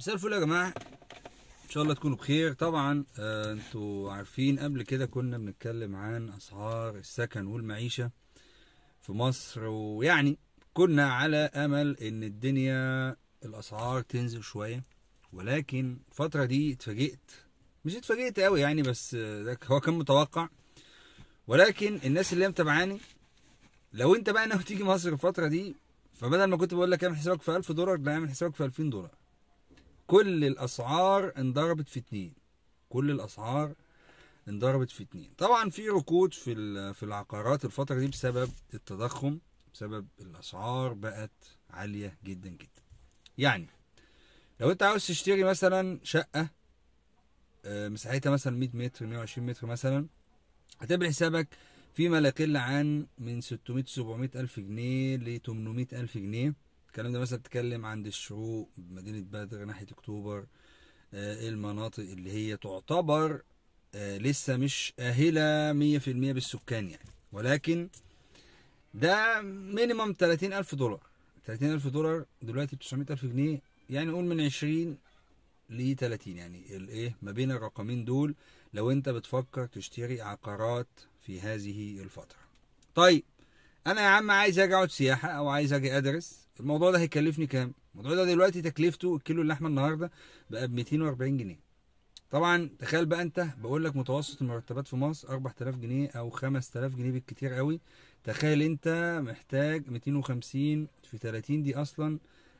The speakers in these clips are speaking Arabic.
مساء الفل يا جماعه ان شاء الله تكونوا بخير طبعا آه انتوا عارفين قبل كده كنا بنتكلم عن اسعار السكن والمعيشه في مصر ويعني كنا على امل ان الدنيا الاسعار تنزل شويه ولكن الفتره دي اتفاجئت مش اتفاجئت قوي يعني بس آه، ده هو كان متوقع ولكن الناس اللي هي متابعاني لو انت بقى ناوي تيجي مصر الفتره دي فبدل ما كنت بقول لك اعمل حسابك في 1000 دولار لا اعمل حسابك في 2000 دولار كل الاسعار انضربت في اتنين كل الاسعار انضربت في اتنين طبعا في ركود في في العقارات الفتره دي بسبب التضخم بسبب الاسعار بقت عاليه جدا جدا يعني لو انت عاوز تشتري مثلا شقه آه، مساحتها مثلا 100 متر 120 متر مثلا هتبقى حسابك فيما لا يقل عن من 600 700 الف جنيه ل 800 الف جنيه الكلام ده مثلا بتتكلم عند الشروق مدينه بدر ناحيه اكتوبر آه، المناطق اللي هي تعتبر آه، لسه مش اهله 100% بالسكان يعني ولكن ده مينيمم 30000 دولار 30000 دولار دلوقتي ب 900000 جنيه يعني قول من 20 ل 30 يعني الايه ما بين الرقمين دول لو انت بتفكر تشتري عقارات في هذه الفتره طيب انا يا عم عايز اجي اقعد سياحه او عايز اجي ادرس الموضوع ده هيكلفني كام الموضوع ده دلوقتي تكلفته الكيلو اللحمه النهارده بقى ب 240 جنيه طبعا تخيل بقى انت بقول لك متوسط المرتبات في مصر 4000 جنيه او 5000 جنيه بالكتير قوي تخيل انت محتاج 250 في 30 دي اصلا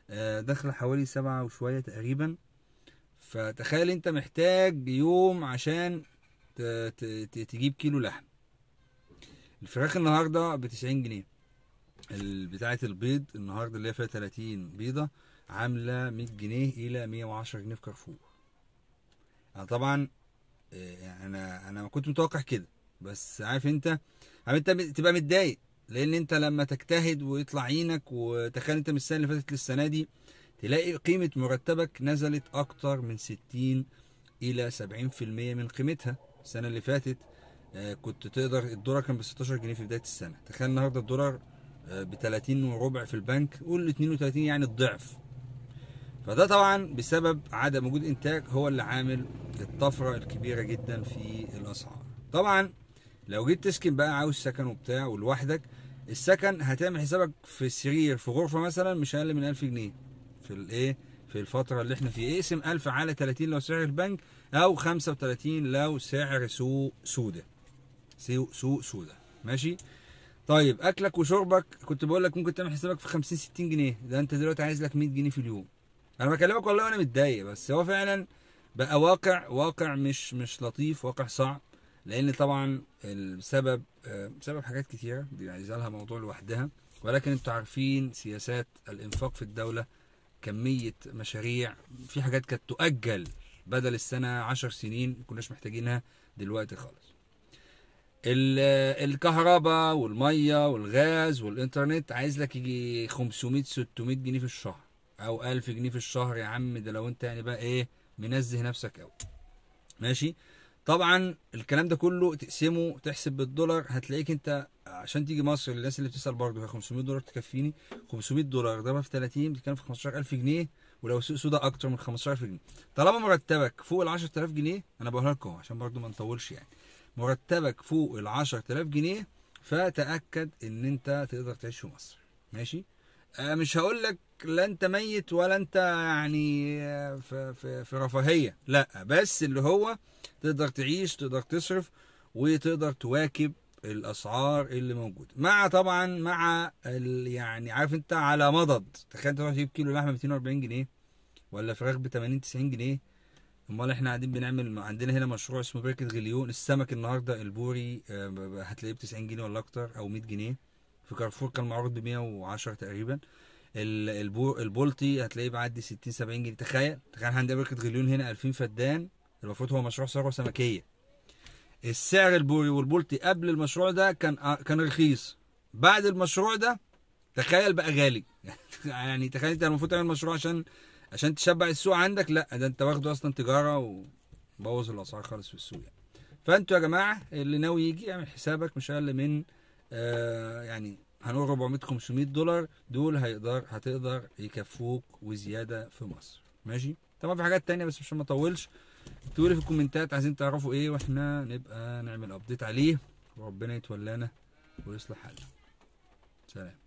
آه، داخله حوالي سبعة وشويه تقريبا فتخيل انت محتاج يوم عشان تجيب كيلو لحم الفراخ النهارده ب 90 جنيه بتاعه البيض النهارده اللي هي فيها 30 بيضه عامله 100 جنيه الى 110 جنيه في كارفور انا طبعا آه، انا انا ما كنت متوقع كده بس عارف انت عارف انت تبقى متضايق لان انت لما تجتهد ويطلع عينك وتخيل انت من السنه اللي فاتت للسنه دي تلاقي قيمه مرتبك نزلت اكتر من 60 الى 70% من قيمتها السنه اللي فاتت آه، كنت تقدر الدولار كان ب 16 جنيه في بدايه السنه تخيل النهارده الدولار ب 30 وربع في البنك قول 32 يعني الضعف فده طبعا بسبب عدم وجود انتاج هو اللي عامل الطفره الكبيره جدا في الاسعار طبعا لو جيت تسكن بقى عاوز سكن وبتاع ولوحدك السكن هتعمل حسابك في سرير في غرفه مثلا مش اقل من 1000 جنيه في الايه في الفتره اللي احنا فيها اقسم 1000 على 30 لو سعر البنك او 35 لو سعر سوق سوده سوق سوق سوده ماشي طيب اكلك وشربك كنت بقول لك ممكن تعمل حسابك في 50 60 جنيه ده انت دلوقتي عايز لك 100 جنيه في اليوم انا بكلمك والله وانا متضايق بس هو فعلا بقى واقع واقع مش مش لطيف واقع صعب لان طبعا السبب بسبب حاجات كتيره دي عايز لها موضوع لوحدها ولكن انتوا عارفين سياسات الانفاق في الدوله كميه مشاريع في حاجات كانت تؤجل بدل السنه 10 سنين ما كناش محتاجينها دلوقتي خالص الكهرباء والميه والغاز والانترنت عايز لك يجي 500 600 جنيه في الشهر او 1000 جنيه في الشهر يا عم ده لو انت يعني بقى ايه منزه نفسك قوي ماشي طبعا الكلام ده كله تقسمه تحسب بالدولار هتلاقيك انت عشان تيجي مصر الناس اللي بتسال برضه 500 دولار تكفيني 500 دولار ده في 30 بتتكلم في 15000 جنيه ولو سوق سوداء اكتر من 15000 جنيه طالما مرتبك فوق ال 10000 جنيه انا بقولها لكم عشان برضه ما نطولش يعني مرتبك فوق ال 10000 جنيه فتاكد ان انت تقدر تعيش في مصر ماشي آه، مش هقول لك لا انت ميت ولا انت يعني آه، في, في, في رفاهيه لا بس اللي هو تقدر تعيش تقدر تصرف وتقدر تواكب الاسعار اللي موجوده مع طبعا مع يعني عارف انت على مضض تخيل تروح تجيب كيلو لحمه ب 240 جنيه ولا فراخ ب 80 90 جنيه امال احنا قاعدين بنعمل عندنا هنا مشروع اسمه بركه غليون السمك النهارده البوري آه، هتلاقيه ب 90 جنيه ولا اكتر او 100 جنيه في كارفور كان معروض ب 110 تقريبا البولتي هتلاقيه بعدي 60 70 جنيه تخيل تخيل عندنا بركه غليون هنا 2000 فدان المفروض هو مشروع ثروه سمكيه السعر البوري والبولتي قبل المشروع ده كان كان رخيص بعد المشروع ده تخيل بقى غالي يعني تخيل انت المفروض تعمل مشروع عشان عشان تشبع السوق عندك لا ده انت واخده اصلا تجاره وبوظ الاسعار خالص في السوق يعني. فانتوا يا جماعه اللي ناوي يجي اعمل حسابك مش اقل من آه يعني هنقول 400 500 دولار دول هيقدر هتقدر يكفوك وزياده في مصر ماشي طبعا في حاجات تانية بس عشان ما اطولش تقولي في الكومنتات عايزين تعرفوا ايه واحنا نبقى نعمل ابديت عليه وربنا يتولانا ويصلح حالنا سلام